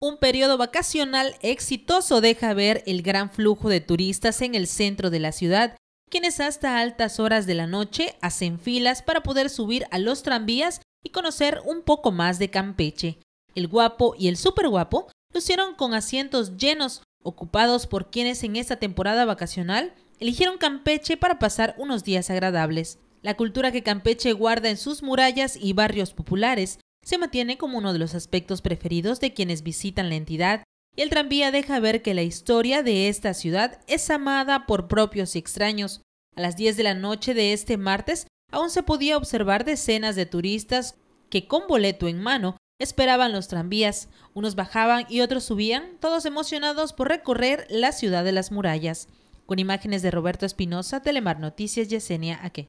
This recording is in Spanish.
Un periodo vacacional exitoso deja ver el gran flujo de turistas en el centro de la ciudad, quienes hasta altas horas de la noche hacen filas para poder subir a los tranvías y conocer un poco más de Campeche. El guapo y el superguapo lucieron con asientos llenos, ocupados por quienes en esta temporada vacacional eligieron Campeche para pasar unos días agradables. La cultura que Campeche guarda en sus murallas y barrios populares se mantiene como uno de los aspectos preferidos de quienes visitan la entidad y el tranvía deja ver que la historia de esta ciudad es amada por propios y extraños. A las 10 de la noche de este martes aún se podía observar decenas de turistas que con boleto en mano esperaban los tranvías. Unos bajaban y otros subían, todos emocionados por recorrer la ciudad de las murallas. Con imágenes de Roberto Espinosa, Telemar Noticias, Yesenia Aque.